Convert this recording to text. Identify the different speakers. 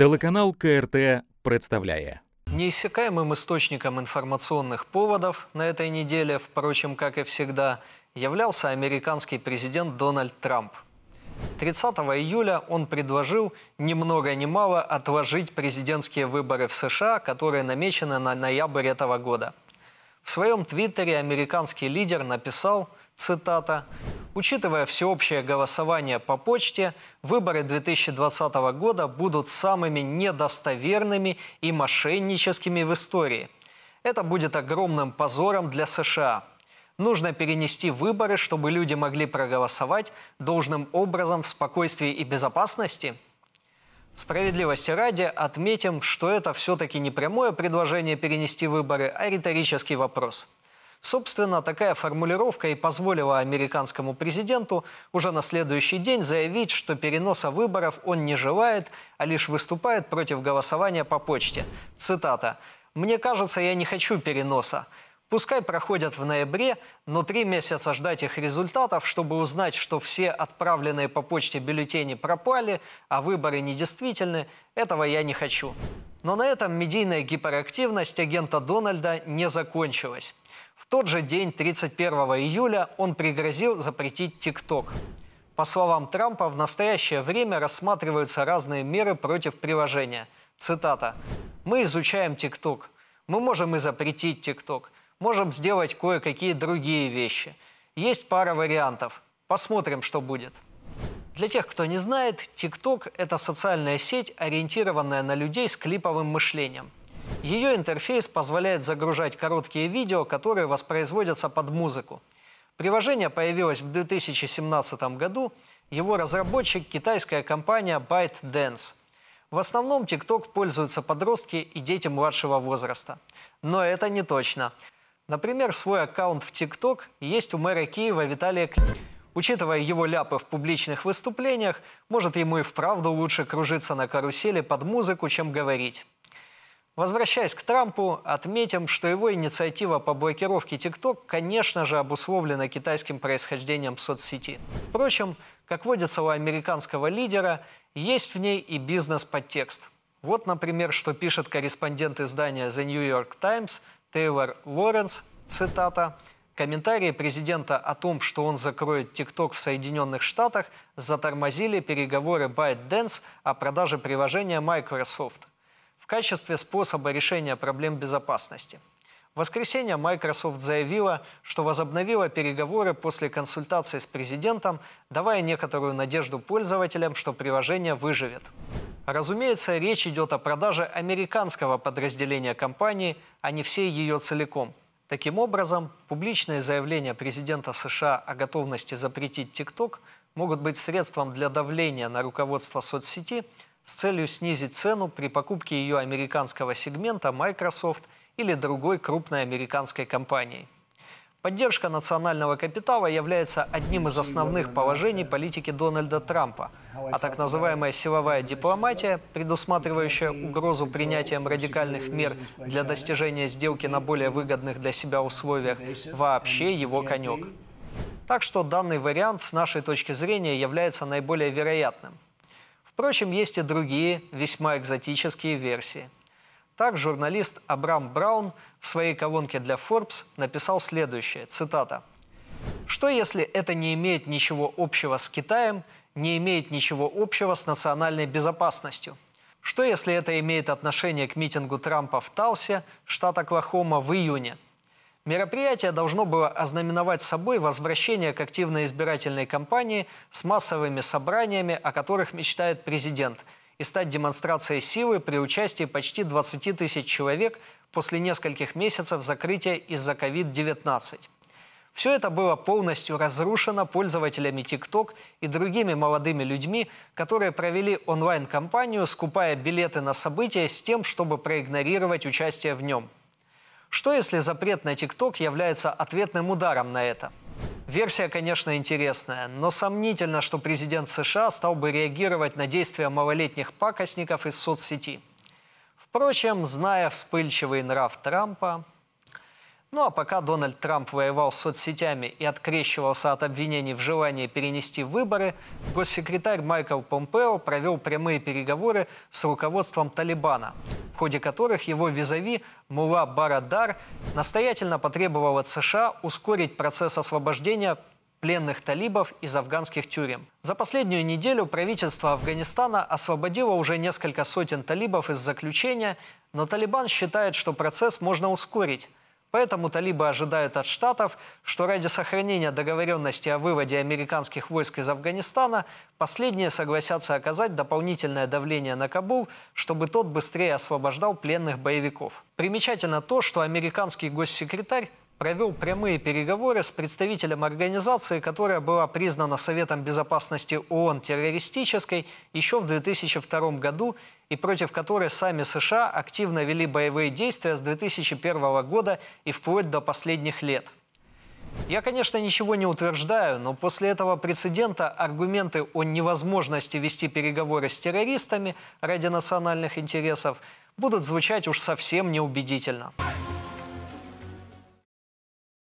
Speaker 1: Телеканал КРТ представляет. Неиссякаемым источником информационных поводов на этой неделе, впрочем, как и всегда, являлся американский президент Дональд Трамп. 30 июля он предложил ни много ни мало отложить президентские выборы в США, которые намечены на ноябрь этого года. В своем твиттере американский лидер написал, цитата, Учитывая всеобщее голосование по почте, выборы 2020 года будут самыми недостоверными и мошенническими в истории. Это будет огромным позором для США. Нужно перенести выборы, чтобы люди могли проголосовать должным образом в спокойствии и безопасности – Справедливости ради отметим, что это все-таки не прямое предложение перенести выборы, а риторический вопрос – Собственно, такая формулировка и позволила американскому президенту уже на следующий день заявить, что переноса выборов он не желает, а лишь выступает против голосования по почте. Цитата. «Мне кажется, я не хочу переноса. Пускай проходят в ноябре, но три месяца ждать их результатов, чтобы узнать, что все отправленные по почте бюллетени пропали, а выборы недействительны, этого я не хочу. Но на этом медийная гиперактивность агента Дональда не закончилась. В тот же день, 31 июля, он пригрозил запретить ТикТок. По словам Трампа, в настоящее время рассматриваются разные меры против приложения. Цитата. «Мы изучаем ТикТок. Мы можем и запретить ТикТок можем сделать кое-какие другие вещи. Есть пара вариантов. Посмотрим, что будет. Для тех, кто не знает, TikTok – это социальная сеть, ориентированная на людей с клиповым мышлением. Ее интерфейс позволяет загружать короткие видео, которые воспроизводятся под музыку. Приложение появилось в 2017 году. Его разработчик – китайская компания ByteDance. В основном TikTok пользуются подростки и дети младшего возраста. Но это не точно. Например, свой аккаунт в ТикТок есть у мэра Киева Виталия К... Учитывая его ляпы в публичных выступлениях, может, ему и вправду лучше кружиться на карусели под музыку, чем говорить. Возвращаясь к Трампу, отметим, что его инициатива по блокировке ТикТок, конечно же, обусловлена китайским происхождением соцсети. Впрочем, как водится у американского лидера, есть в ней и бизнес-подтекст. Вот, например, что пишет корреспондент издания The New York Times Тейлор Лоренс, цитата, Комментарии президента о том, что он закроет ТикТок в Соединенных Штатах, затормозили переговоры ByteDance о продаже приложения Microsoft в качестве способа решения проблем безопасности. В воскресенье Microsoft заявила, что возобновила переговоры после консультации с президентом, давая некоторую надежду пользователям, что приложение выживет. А разумеется, речь идет о продаже американского подразделения компании, а не всей ее целиком. Таким образом, публичные заявления президента США о готовности запретить TikTok могут быть средством для давления на руководство соцсети с целью снизить цену при покупке ее американского сегмента Microsoft или другой крупной американской компанией. Поддержка национального капитала является одним из основных положений политики Дональда Трампа, а так называемая силовая дипломатия, предусматривающая угрозу принятием радикальных мер для достижения сделки на более выгодных для себя условиях, вообще его конек. Так что данный вариант с нашей точки зрения является наиболее вероятным. Впрочем, есть и другие, весьма экзотические версии – так журналист Абрам Браун в своей колонке для Forbes написал следующее, цитата. «Что если это не имеет ничего общего с Китаем, не имеет ничего общего с национальной безопасностью? Что если это имеет отношение к митингу Трампа в Талсе, штат Оклахома, в июне?» Мероприятие должно было ознаменовать собой возвращение к активной избирательной кампании с массовыми собраниями, о которых мечтает президент – и стать демонстрацией силы при участии почти 20 тысяч человек после нескольких месяцев закрытия из-за COVID-19. Все это было полностью разрушено пользователями TikTok и другими молодыми людьми, которые провели онлайн-компанию, скупая билеты на события с тем, чтобы проигнорировать участие в нем. Что если запрет на TikTok является ответным ударом на это? Версия, конечно, интересная, но сомнительно, что президент США стал бы реагировать на действия малолетних пакостников из соцсети. Впрочем, зная вспыльчивый нрав Трампа, ну а пока Дональд Трамп воевал с соцсетями и открещивался от обвинений в желании перенести выборы, госсекретарь Майкл Помпео провел прямые переговоры с руководством Талибана, в ходе которых его визави Мула Барадар настоятельно потребовал от США ускорить процесс освобождения пленных талибов из афганских тюрем. За последнюю неделю правительство Афганистана освободило уже несколько сотен талибов из заключения, но Талибан считает, что процесс можно ускорить – Поэтому талибы ожидают от Штатов, что ради сохранения договоренности о выводе американских войск из Афганистана последние согласятся оказать дополнительное давление на Кабул, чтобы тот быстрее освобождал пленных боевиков. Примечательно то, что американский госсекретарь провел прямые переговоры с представителем организации, которая была признана Советом Безопасности ООН террористической еще в 2002 году и против которой сами США активно вели боевые действия с 2001 года и вплоть до последних лет. Я, конечно, ничего не утверждаю, но после этого прецедента аргументы о невозможности вести переговоры с террористами ради национальных интересов будут звучать уж совсем неубедительно.